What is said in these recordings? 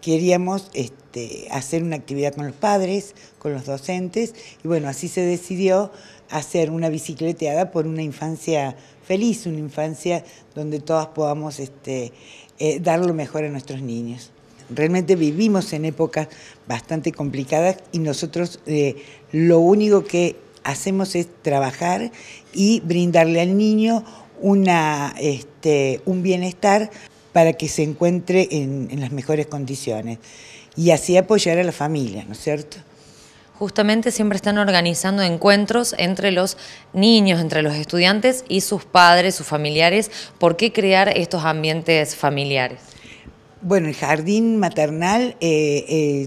queríamos este, hacer una actividad con los padres, con los docentes, y bueno, así se decidió hacer una bicicleteada por una infancia feliz, una infancia donde todas podamos este, eh, dar lo mejor a nuestros niños. Realmente vivimos en épocas bastante complicadas y nosotros eh, lo único que hacemos es trabajar y brindarle al niño una, este, un bienestar para que se encuentre en, las mejores condiciones y así apoyar a la familia, ¿no es cierto? Justamente siempre están organizando encuentros entre los niños, entre los estudiantes y sus padres, sus familiares. ¿Por qué crear estos ambientes familiares? Bueno, el jardín maternal eh, eh,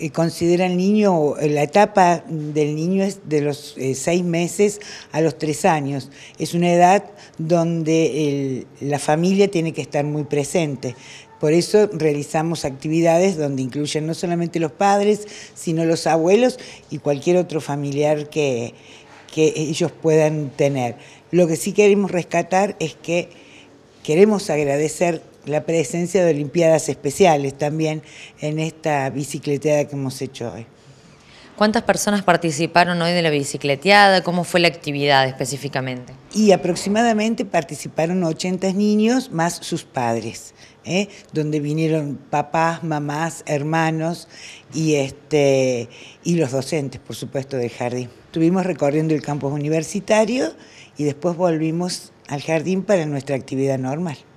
eh, considera el niño, eh, la etapa del niño es de los eh, seis meses a los tres años. Es una edad donde la familia tiene que estar muy presente. Por eso realizamos actividades donde incluyen no solamente los padres, sino los abuelos y cualquier otro familiar que, que ellos puedan tener. Lo que sí queremos rescatar es que Queremos agradecer la presencia de Olimpiadas Especiales también en esta bicicleteada que hemos hecho hoy. ¿Cuántas personas participaron hoy de la bicicleteada? ¿Cómo fue la actividad específicamente? Y aproximadamente participaron 80 niños más sus padres, ¿eh? donde vinieron papás, mamás, hermanos y, este, y los docentes, por supuesto, del jardín. Estuvimos recorriendo el campus universitario y después volvimos al jardín para nuestra actividad normal.